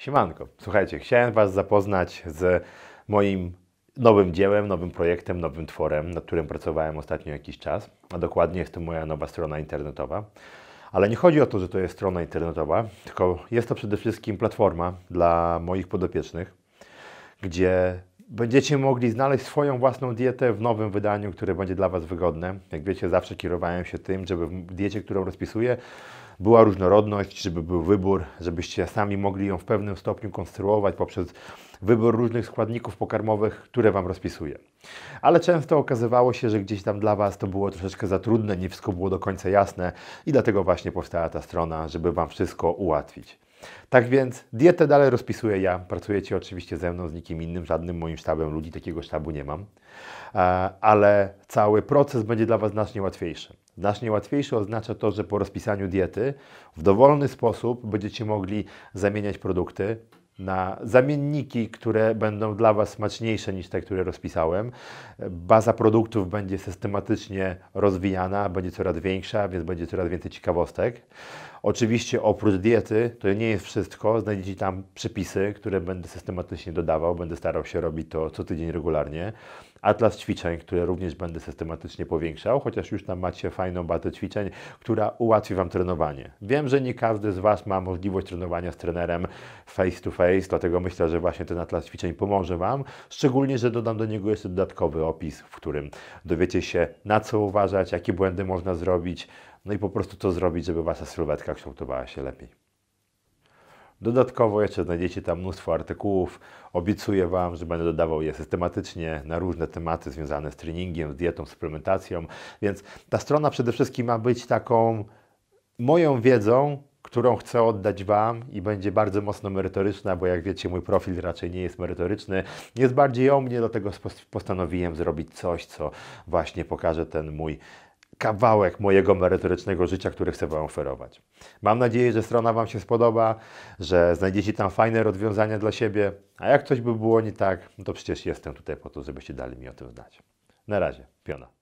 Siemanko, słuchajcie, chciałem Was zapoznać z moim nowym dziełem, nowym projektem, nowym tworem, nad którym pracowałem ostatnio jakiś czas, a dokładnie jest to moja nowa strona internetowa. Ale nie chodzi o to, że to jest strona internetowa, tylko jest to przede wszystkim platforma dla moich podopiecznych, gdzie Będziecie mogli znaleźć swoją własną dietę w nowym wydaniu, które będzie dla Was wygodne. Jak wiecie, zawsze kierowałem się tym, żeby w diecie, którą rozpisuję, była różnorodność, żeby był wybór, żebyście sami mogli ją w pewnym stopniu konstruować poprzez wybór różnych składników pokarmowych, które Wam rozpisuję. Ale często okazywało się, że gdzieś tam dla Was to było troszeczkę za trudne, nie wszystko było do końca jasne i dlatego właśnie powstała ta strona, żeby Wam wszystko ułatwić. Tak więc dietę dalej rozpisuję ja. Pracujecie oczywiście ze mną, z nikim innym, żadnym moim sztabem ludzi, takiego sztabu nie mam. E, ale cały proces będzie dla Was znacznie łatwiejszy. Znacznie łatwiejszy oznacza to, że po rozpisaniu diety w dowolny sposób będziecie mogli zamieniać produkty, na zamienniki, które będą dla Was smaczniejsze niż te, które rozpisałem. Baza produktów będzie systematycznie rozwijana, będzie coraz większa, więc będzie coraz więcej ciekawostek. Oczywiście oprócz diety to nie jest wszystko, znajdziecie tam przepisy, które będę systematycznie dodawał, będę starał się robić to co tydzień regularnie. Atlas ćwiczeń, które również będę systematycznie powiększał, chociaż już tam macie fajną batę ćwiczeń, która ułatwi Wam trenowanie. Wiem, że nie każdy z Was ma możliwość trenowania z trenerem face to face, Space, dlatego myślę, że właśnie ten atlas ćwiczeń pomoże Wam, szczególnie, że dodam do niego jeszcze dodatkowy opis, w którym dowiecie się na co uważać, jakie błędy można zrobić, no i po prostu to zrobić, żeby Wasza sylwetka kształtowała się lepiej. Dodatkowo jeszcze znajdziecie tam mnóstwo artykułów. Obiecuję Wam, że będę dodawał je systematycznie na różne tematy związane z treningiem, z dietą, suplementacją. Więc ta strona przede wszystkim ma być taką moją wiedzą którą chcę oddać Wam i będzie bardzo mocno merytoryczna, bo jak wiecie, mój profil raczej nie jest merytoryczny, jest bardziej o mnie, dlatego postanowiłem zrobić coś, co właśnie pokaże ten mój kawałek mojego merytorycznego życia, który chcę Wam oferować. Mam nadzieję, że strona Wam się spodoba, że znajdziecie tam fajne rozwiązania dla siebie, a jak coś by było nie tak, no to przecież jestem tutaj po to, żebyście dali mi o tym znać. Na razie, piona.